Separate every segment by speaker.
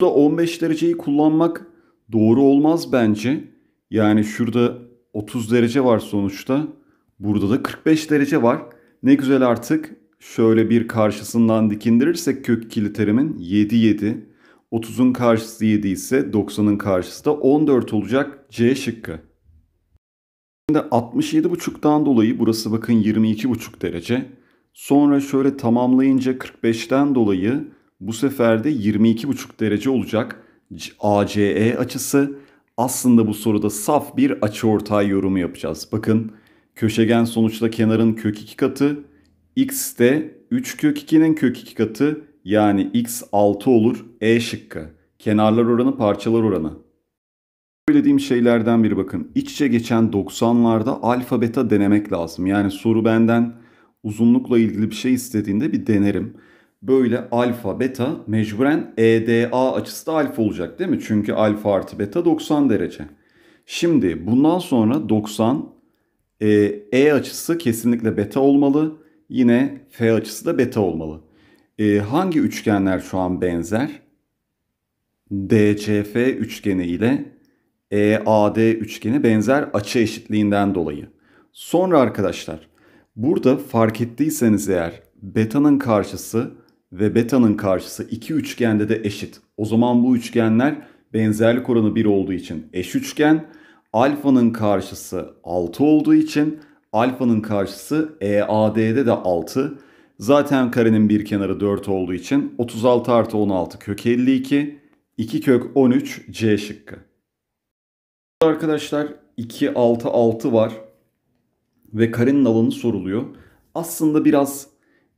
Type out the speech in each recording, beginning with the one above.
Speaker 1: Burada 15 dereceyi kullanmak doğru olmaz bence. Yani şurada 30 derece var sonuçta. Burada da 45 derece var. Ne güzel artık şöyle bir karşısından dikindirirsek kök ikili terimin 7 7. 30'un karşısı 7 ise 90'ın karşısı da 14 olacak C şıkkı. Şimdi 67,5'tan dolayı burası bakın 22,5 derece. Sonra şöyle tamamlayınca 45'ten dolayı bu sefer de 22,5 derece olacak ACE açısı. Aslında bu soruda saf bir açıortay yorumu yapacağız. Bakın köşegen sonuçta kenarın kök 2 katı. X de 3 kök 2'nin kök 2 katı yani x 6 olur E şıkkı. Kenarlar oranı parçalar oranı. Söylediğim şeylerden biri bakın. İç içe geçen 90'larda alfa beta denemek lazım. Yani soru benden uzunlukla ilgili bir şey istediğinde bir denerim. Böyle alfa beta mecburen EDA açısı da alfa olacak değil mi? Çünkü alfa artı beta 90 derece. Şimdi bundan sonra 90 e, e açısı kesinlikle beta olmalı. Yine F açısı da beta olmalı. E, hangi üçgenler şu an benzer? DCF üçgeni ile EAD üçgeni benzer açı eşitliğinden dolayı. Sonra arkadaşlar burada fark ettiyseniz eğer beta'nın karşısı ve beta'nın karşısı iki üçgende de eşit. O zaman bu üçgenler benzerlik oranı 1 olduğu için eş üçgen, alfanın karşısı 6 olduğu için alfanın karşısı EAD'de de 6. Zaten karenin bir kenarı 4 olduğu için 36 artı 16 kök 52, 2 kök 13 C şıkkı. Arkadaşlar 2 6 6 var ve karenin alanı soruluyor. Aslında biraz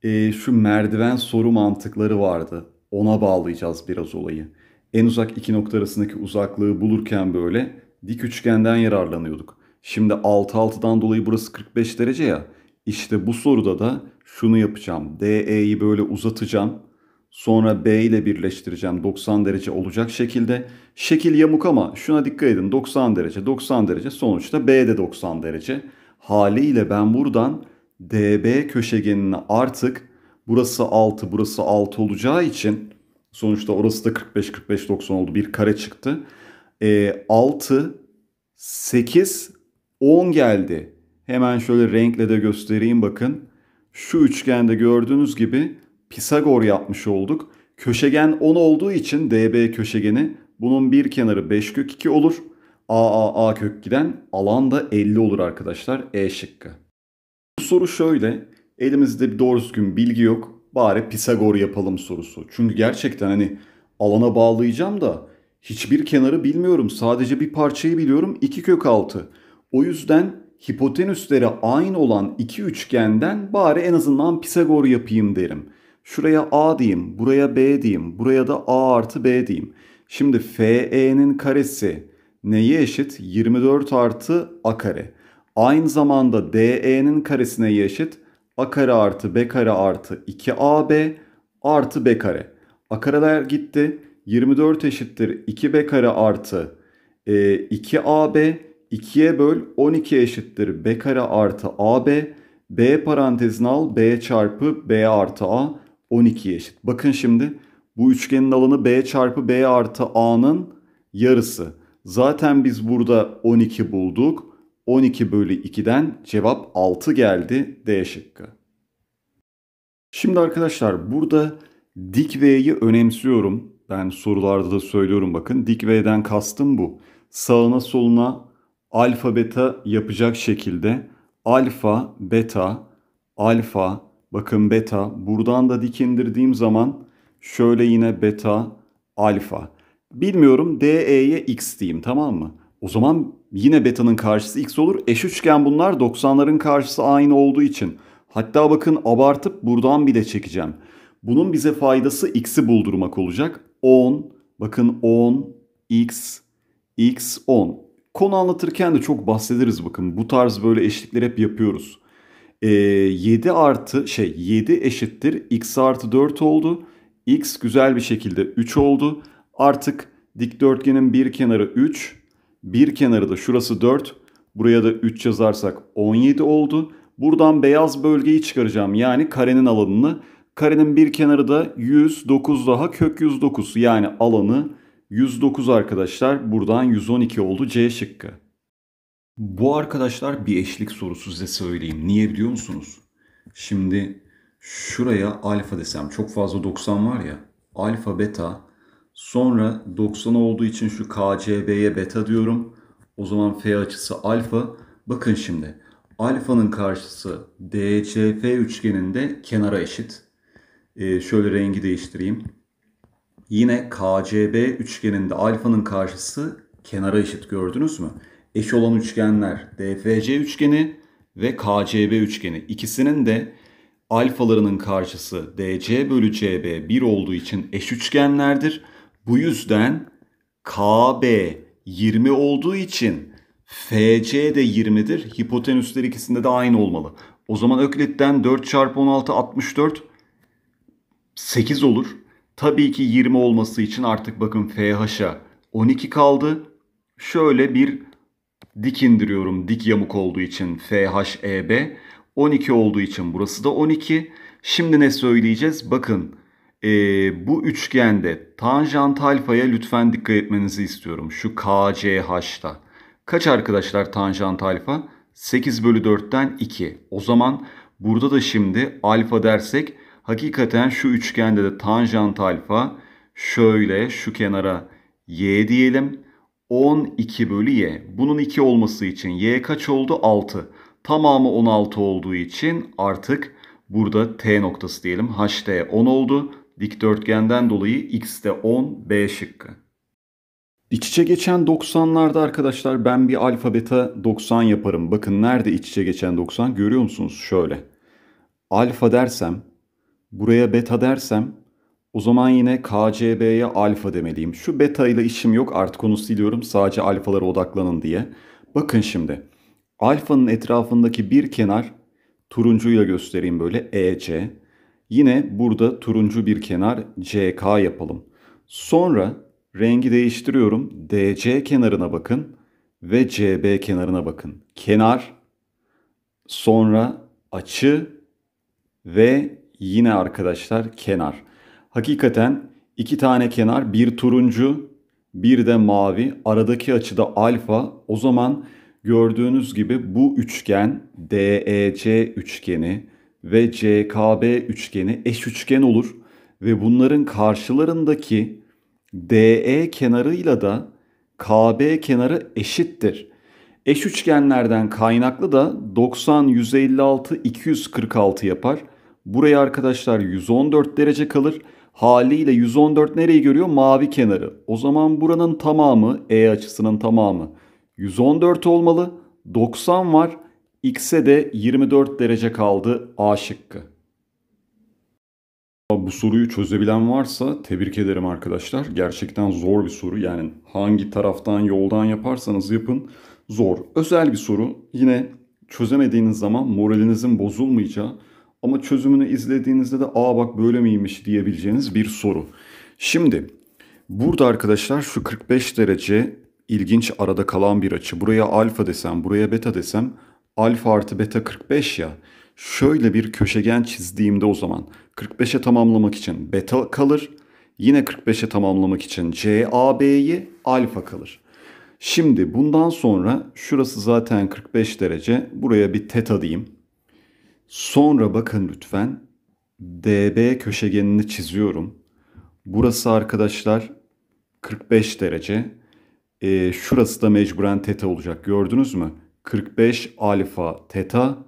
Speaker 1: e, şu merdiven soru mantıkları vardı. Ona bağlayacağız biraz olayı. En uzak iki nokta arasındaki uzaklığı bulurken böyle dik üçgenden yararlanıyorduk. Şimdi 6-6'dan dolayı burası 45 derece ya. İşte bu soruda da şunu yapacağım. DE'yi böyle uzatacağım. Sonra B ile birleştireceğim 90 derece olacak şekilde. Şekil yamuk ama şuna dikkat edin 90 derece 90 derece sonuçta B de 90 derece. Haliyle ben buradan DB köşegenini artık burası 6 burası 6 olacağı için sonuçta orası da 45 45 90 oldu bir kare çıktı. E, 6 8 10 geldi. Hemen şöyle renkle de göstereyim bakın. Şu üçgende gördüğünüz gibi Pisagor yapmış olduk. Köşegen 10 olduğu için DB köşegeni bunun bir kenarı 5 kök 2 olur. AAA kök giden alan da 50 olur arkadaşlar. E şıkkı. Bu soru şöyle. Elimizde bir doğru düzgün bilgi yok. Bari Pisagor yapalım sorusu. Çünkü gerçekten hani alana bağlayacağım da hiçbir kenarı bilmiyorum. Sadece bir parçayı biliyorum. 2 kök 6. O yüzden hipotenüsleri aynı olan iki üçgenden bari en azından Pisagor yapayım derim. Şuraya A diyeyim, buraya B diyeyim, buraya da A artı B diyeyim. Şimdi FE'nin karesi neye eşit? 24 artı A kare aynı zamanda DE'nin karesine eşit a kare artı b kare artı 2ab artı b kare. A kareler gitti. 24 eşittir 2b kare artı e, 2ab 2'ye böl 12 eşittir b kare artı ab b parantezini al b çarpı b artı a 12 eşit. Bakın şimdi bu üçgenin alanı b çarpı b artı a'nın yarısı. Zaten biz burada 12 bulduk. 12 bölü 2'den cevap 6 geldi D şıkkı. Şimdi arkadaşlar burada dik V'yi önemsiyorum. Ben sorularda da söylüyorum bakın. Dik V'den kastım bu. Sağına soluna alfa beta yapacak şekilde alfa beta alfa bakın beta buradan da dik indirdiğim zaman şöyle yine beta alfa. Bilmiyorum DE'ye x diyeyim tamam mı? O zaman yine beta'nın karşısı x olur. Eş üçgen bunlar 90'ların karşısı aynı olduğu için. Hatta bakın abartıp buradan bile çekeceğim. Bunun bize faydası x'i buldurmak olacak. 10, bakın 10, x, x, 10. Konu anlatırken de çok bahsederiz bakın. Bu tarz böyle eşlikler hep yapıyoruz. Ee, 7 artı şey 7 eşittir x artı 4 oldu. x güzel bir şekilde 3 oldu. Artık dikdörtgenin bir kenarı 3, bir kenarı da şurası 4. Buraya da 3 yazarsak 17 oldu. Buradan beyaz bölgeyi çıkaracağım. Yani karenin alanını. Karenin bir kenarı da 109 daha kök 109. Yani alanı 109 arkadaşlar. Buradan 112 oldu C şıkkı. Bu arkadaşlar bir eşlik sorusu size söyleyeyim. Niye biliyor musunuz? Şimdi şuraya alfa desem çok fazla 90 var ya. Alfa beta Sonra 90 olduğu için şu KCB'ye beta diyorum. O zaman F açısı alfa. Bakın şimdi alfanın karşısı DCF üçgeninde kenara eşit. Ee, şöyle rengi değiştireyim. Yine KCB üçgeninde alfanın karşısı kenara eşit gördünüz mü? Eş olan üçgenler DFC üçgeni ve KCB üçgeni. İkisinin de alfalarının karşısı DC bölü CB 1 olduğu için eş üçgenlerdir. Bu yüzden KB 20 olduğu için FC de 20'dir. Hipotenüsler ikisinde de aynı olmalı. O zaman Öklit'ten 4 çarpı 16 64 8 olur. Tabii ki 20 olması için artık bakın FH'a 12 kaldı. Şöyle bir dik indiriyorum dik yamuk olduğu için FHEB. 12 olduğu için burası da 12. Şimdi ne söyleyeceğiz? Bakın e, bu üçgende tanjant alfaya lütfen dikkat etmenizi istiyorum. Şu KCH'ta. Kaç arkadaşlar tanjant alfa? 8 bölü 4'ten 2. O zaman burada da şimdi alfa dersek hakikaten şu üçgende de tanjant alfa şöyle şu kenara y diyelim. 12 bölü y. Bunun 2 olması için y kaç oldu? 6. Tamamı 16 olduğu için artık burada t noktası diyelim. ht 10 oldu. Dikdörtgenden dolayı x de 10, b şıkkı. İç içe geçen 90'larda arkadaşlar ben bir alfa beta 90 yaparım. Bakın nerede iç içe geçen 90 görüyor musunuz? Şöyle. Alfa dersem, buraya beta dersem o zaman yine KCB'ye alfa demeliyim. Şu beta ile işim yok artık onu siliyorum sadece alfalara odaklanın diye. Bakın şimdi alfanın etrafındaki bir kenar turuncuyla göstereyim böyle EC. Yine burada turuncu bir kenar CK yapalım. Sonra rengi değiştiriyorum. DC kenarına bakın ve CB kenarına bakın. Kenar, sonra açı ve yine arkadaşlar kenar. Hakikaten iki tane kenar, bir turuncu, bir de mavi. Aradaki açı da alfa. O zaman gördüğünüz gibi bu üçgen DEC üçgeni ve CKB üçgeni eş üçgen olur ve bunların karşılarındaki DE kenarıyla da KB kenarı eşittir. Eş üçgenlerden kaynaklı da 90, 156, 246 yapar. Buraya arkadaşlar 114 derece kalır. Haliyle 114 nereyi görüyor? Mavi kenarı. O zaman buranın tamamı, E açısının tamamı 114 olmalı. 90 var. X'e de 24 derece kaldı A şıkkı. Bu soruyu çözebilen varsa tebrik ederim arkadaşlar. Gerçekten zor bir soru. Yani hangi taraftan yoldan yaparsanız yapın zor. Özel bir soru. Yine çözemediğiniz zaman moralinizin bozulmayacağı ama çözümünü izlediğinizde de aa bak böyle miymiş diyebileceğiniz bir soru. Şimdi burada arkadaşlar şu 45 derece ilginç arada kalan bir açı. Buraya alfa desem, buraya beta desem alfa artı beta 45 ya. Şöyle bir köşegen çizdiğimde o zaman 45'e tamamlamak için beta kalır. Yine 45'e tamamlamak için CAB'yi alfa kalır. Şimdi bundan sonra şurası zaten 45 derece. Buraya bir teta diyeyim. Sonra bakın lütfen DB köşegenini çiziyorum. Burası arkadaşlar 45 derece. E, şurası da mecburen teta olacak. Gördünüz mü? 45 alfa teta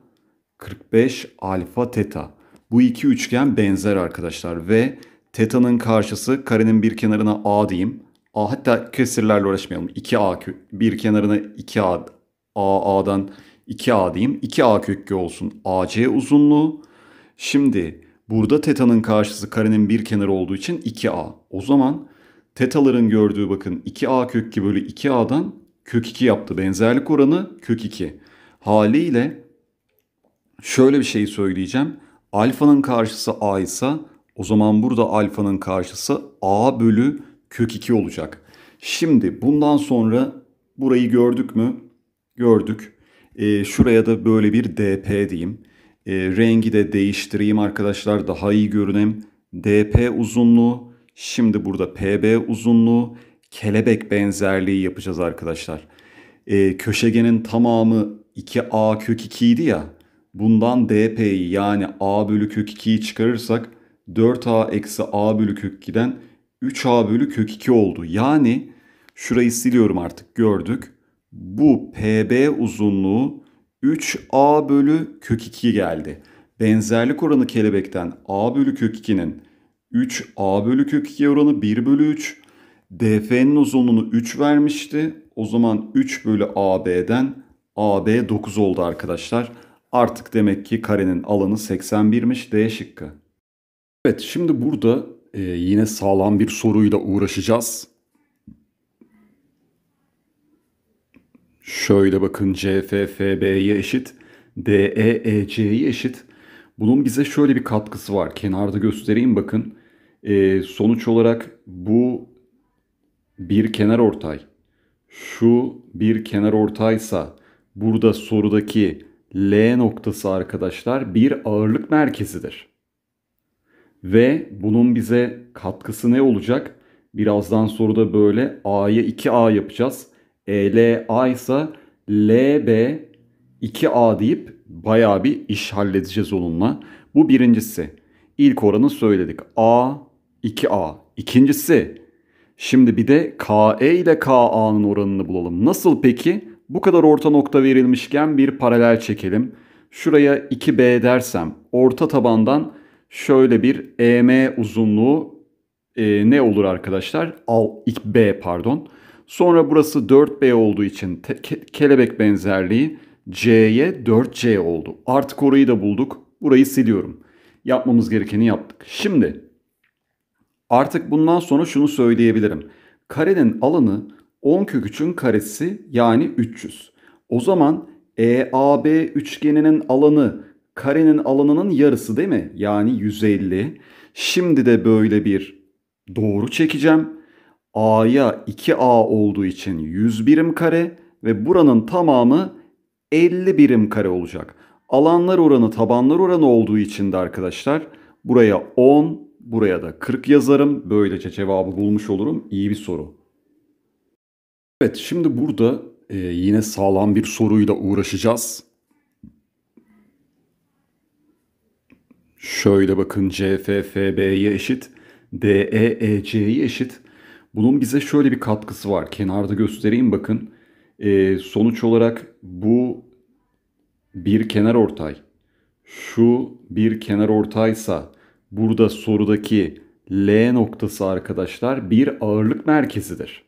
Speaker 1: 45 alfa teta. Bu iki üçgen benzer arkadaşlar ve teta'nın karşısı karenin bir kenarına a diyeyim. A hatta kesirlerle uğraşmayalım. 2a bir kenarına 2a a a'dan 2a diyeyim. 2a kökü olsun. AC uzunluğu. Şimdi burada teta'nın karşısı karenin bir kenarı olduğu için 2a. O zaman tetaların gördüğü bakın 2a kökü 2 bölü 2a'dan kök 2 yaptı. Benzerlik oranı kök 2. Haliyle şöyle bir şey söyleyeceğim. Alfanın karşısı a ise o zaman burada alfanın karşısı a bölü kök 2 olacak. Şimdi bundan sonra burayı gördük mü? Gördük. E, şuraya da böyle bir dp diyeyim. E, rengi de değiştireyim arkadaşlar daha iyi görünem. dp uzunluğu. Şimdi burada pb uzunluğu kelebek benzerliği yapacağız arkadaşlar. E, köşegenin tamamı 2a kök 2 idi ya. Bundan dp'yi yani a bölü kök 2'yi çıkarırsak 4a eksi a bölü kök 2'den 3a bölü kök 2 oldu. Yani şurayı siliyorum artık gördük. Bu pb uzunluğu 3a bölü kök 2 geldi. Benzerlik oranı kelebekten a bölü kök 2'nin 3a bölü kök 2 oranı 1 bölü 3. DF'nin uzunluğunu 3 vermişti. O zaman 3 bölü AB'den AB 9 oldu arkadaşlar. Artık demek ki karenin alanı 81'miş D şıkkı. Evet şimdi burada e, yine sağlam bir soruyla uğraşacağız. Şöyle bakın CFFB'ye eşit, DEEC'ye eşit. Bunun bize şöyle bir katkısı var. Kenarda göstereyim bakın. E, sonuç olarak bu bir kenar ortay. Şu bir kenar ortaysa burada sorudaki L noktası arkadaşlar bir ağırlık merkezidir. Ve bunun bize katkısı ne olacak? Birazdan soruda böyle A'ya 2A yapacağız. ELA ise LB 2A deyip bayağı bir iş halledeceğiz onunla. Bu birincisi. İlk oranı söyledik. A 2A. İkincisi Şimdi bir de KE ile KA'nın oranını bulalım. Nasıl peki? Bu kadar orta nokta verilmişken bir paralel çekelim. Şuraya 2B dersem orta tabandan şöyle bir EM uzunluğu e, ne olur arkadaşlar? Al, B pardon. Sonra burası 4B olduğu için te- kelebek benzerliği C'ye 4C oldu. Artık orayı da bulduk. Burayı siliyorum. Yapmamız gerekeni yaptık. Şimdi Artık bundan sonra şunu söyleyebilirim. Karenin alanı 10 kök 3'ün karesi yani 300. O zaman EAB üçgeninin alanı karenin alanının yarısı değil mi? Yani 150. Şimdi de böyle bir doğru çekeceğim. A'ya 2A olduğu için 100 birim kare ve buranın tamamı 50 birim kare olacak. Alanlar oranı tabanlar oranı olduğu için de arkadaşlar buraya 10 Buraya da 40 yazarım. Böylece cevabı bulmuş olurum. İyi bir soru. Evet şimdi burada e, yine sağlam bir soruyla uğraşacağız. Şöyle bakın CFFB'ye eşit, DEEC'ye eşit. Bunun bize şöyle bir katkısı var. Kenarda göstereyim bakın. E, sonuç olarak bu bir kenar ortay. Şu bir kenar ortaysa Burada sorudaki L noktası arkadaşlar bir ağırlık merkezidir.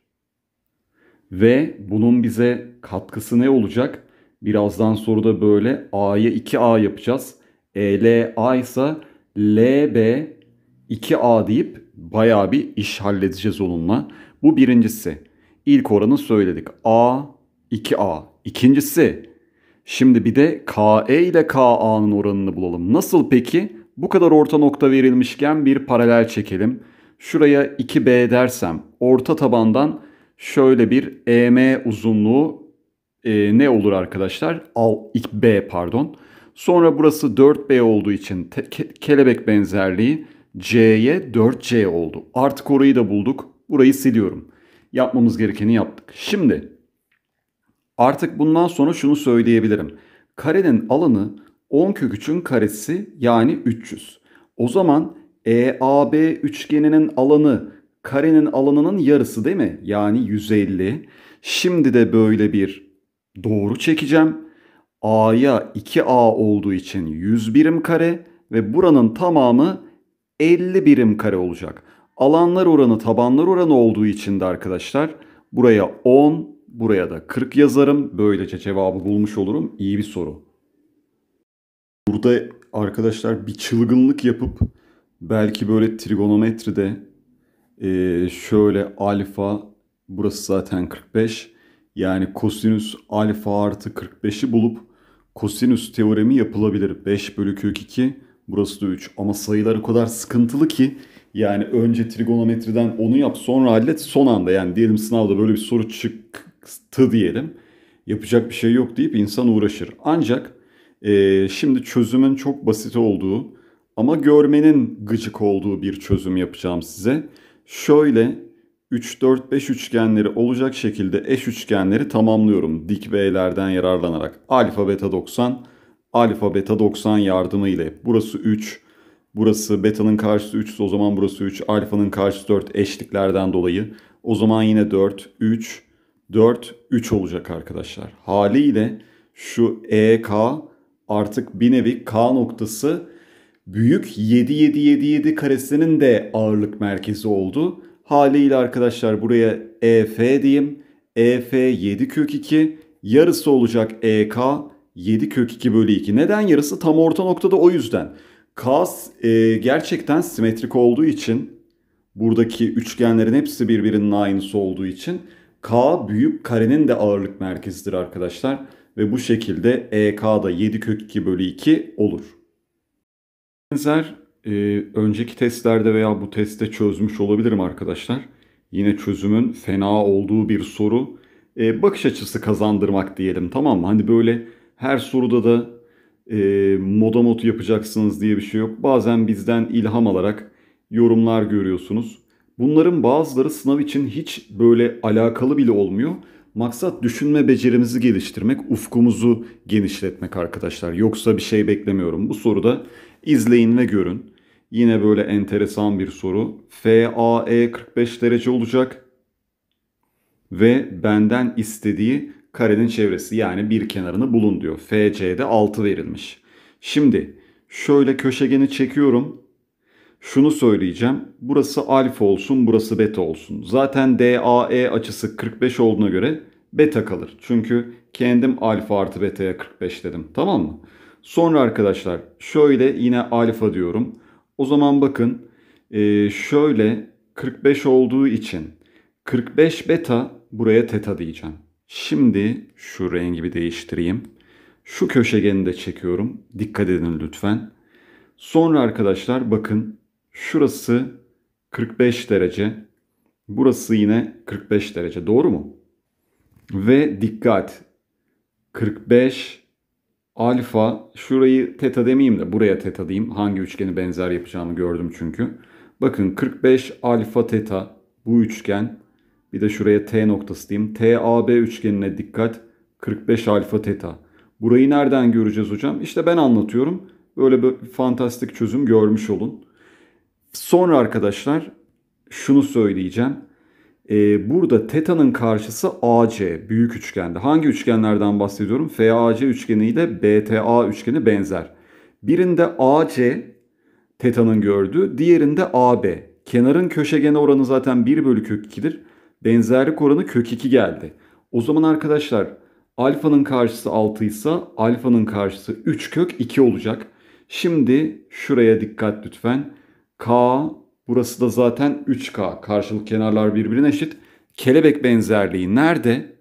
Speaker 1: Ve bunun bize katkısı ne olacak? Birazdan soruda böyle A'ya 2A yapacağız. E, A ise LB 2A deyip baya bir iş halledeceğiz onunla. Bu birincisi. İlk oranı söyledik. A 2A. İkincisi. Şimdi bir de KE ile KA'nın oranını bulalım. Nasıl peki? Bu kadar orta nokta verilmişken bir paralel çekelim. Şuraya 2B dersem orta tabandan şöyle bir EM uzunluğu e, ne olur arkadaşlar? Al, B pardon. Sonra burası 4B olduğu için ke kelebek benzerliği C'ye 4C oldu. Artık orayı da bulduk. Burayı siliyorum. Yapmamız gerekeni yaptık. Şimdi artık bundan sonra şunu söyleyebilirim. Karenin alanı 10 kök 3'ün karesi yani 300. O zaman EAB üçgeninin alanı karenin alanının yarısı değil mi? Yani 150. Şimdi de böyle bir doğru çekeceğim. A'ya 2A olduğu için 100 birim kare ve buranın tamamı 50 birim kare olacak. Alanlar oranı tabanlar oranı olduğu için de arkadaşlar buraya 10 buraya da 40 yazarım. Böylece cevabı bulmuş olurum. İyi bir soru. Burada arkadaşlar bir çılgınlık yapıp belki böyle trigonometride e, şöyle alfa burası zaten 45 yani kosinüs alfa artı 45'i bulup kosinüs teoremi yapılabilir. 5 bölü kök 2 burası da 3 ama sayılar o kadar sıkıntılı ki yani önce trigonometriden onu yap sonra hallet son anda yani diyelim sınavda böyle bir soru çıktı diyelim yapacak bir şey yok deyip insan uğraşır. Ancak ee, şimdi çözümün çok basit olduğu ama görmenin gıcık olduğu bir çözüm yapacağım size. Şöyle 3-4-5 üçgenleri olacak şekilde eş üçgenleri tamamlıyorum dik B'lerden yararlanarak. Alfa beta 90, alfa beta 90 yardımı ile. Burası 3, burası beta'nın karşısı 3 o zaman burası 3, alfanın karşısı 4 eşliklerden dolayı. O zaman yine 4, 3, 4, 3 olacak arkadaşlar. Haliyle şu EK artık bir nevi K noktası büyük 7777 karesinin de ağırlık merkezi oldu. Haliyle arkadaşlar buraya EF diyeyim. EF 7 kök 2 yarısı olacak EK 7 kök 2 bölü 2. Neden yarısı? Tam orta noktada o yüzden. K e, gerçekten simetrik olduğu için buradaki üçgenlerin hepsi birbirinin aynısı olduğu için K büyük karenin de ağırlık merkezidir arkadaşlar ve bu şekilde EK da 7 kök 2 bölü 2 olur. Benzer e, önceki testlerde veya bu testte çözmüş olabilirim arkadaşlar. Yine çözümün fena olduğu bir soru. E, bakış açısı kazandırmak diyelim tamam mı? Hani böyle her soruda da e, moda motu yapacaksınız diye bir şey yok. Bazen bizden ilham alarak yorumlar görüyorsunuz. Bunların bazıları sınav için hiç böyle alakalı bile olmuyor. Maksat düşünme becerimizi geliştirmek, ufkumuzu genişletmek arkadaşlar. Yoksa bir şey beklemiyorum. Bu soruda izleyin ve görün. Yine böyle enteresan bir soru. FAE 45 derece olacak. Ve benden istediği karenin çevresi yani bir kenarını bulun diyor. FC'de 6 verilmiş. Şimdi şöyle köşegeni çekiyorum şunu söyleyeceğim. Burası alfa olsun, burası beta olsun. Zaten DAE açısı 45 olduğuna göre beta kalır. Çünkü kendim alfa artı beta'ya 45 dedim. Tamam mı? Sonra arkadaşlar şöyle yine alfa diyorum. O zaman bakın e, şöyle 45 olduğu için 45 beta buraya teta diyeceğim. Şimdi şu rengi bir değiştireyim. Şu köşegeni de çekiyorum. Dikkat edin lütfen. Sonra arkadaşlar bakın Şurası 45 derece. Burası yine 45 derece. Doğru mu? Ve dikkat. 45 alfa şurayı teta demeyeyim de buraya teta diyeyim. Hangi üçgeni benzer yapacağımı gördüm çünkü. Bakın 45 alfa teta bu üçgen. Bir de şuraya T noktası diyeyim. TAB üçgenine dikkat. 45 alfa teta. Burayı nereden göreceğiz hocam? İşte ben anlatıyorum. Böyle bir fantastik çözüm görmüş olun. Sonra arkadaşlar şunu söyleyeceğim. Ee, burada teta'nın karşısı AC büyük üçgende. Hangi üçgenlerden bahsediyorum? FAC üçgeni ile BTA üçgeni benzer. Birinde AC teta'nın gördüğü, diğerinde AB. Kenarın köşegen oranı zaten 1 bölü kök 2'dir. Benzerlik oranı kök 2 geldi. O zaman arkadaşlar alfanın karşısı 6 ise alfanın karşısı 3 kök 2 olacak. Şimdi şuraya dikkat lütfen. K burası da zaten 3K. Karşılık kenarlar birbirine eşit. Kelebek benzerliği nerede?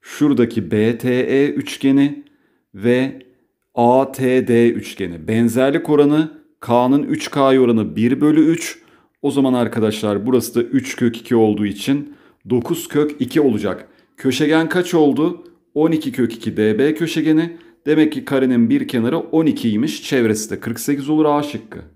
Speaker 1: Şuradaki BTE üçgeni ve ATD üçgeni. Benzerlik oranı K'nın 3K oranı 1 bölü 3. O zaman arkadaşlar burası da 3 kök 2 olduğu için 9 kök 2 olacak. Köşegen kaç oldu? 12 kök 2 db köşegeni. Demek ki karenin bir kenarı 12'ymiş. Çevresi de 48 olur A şıkkı.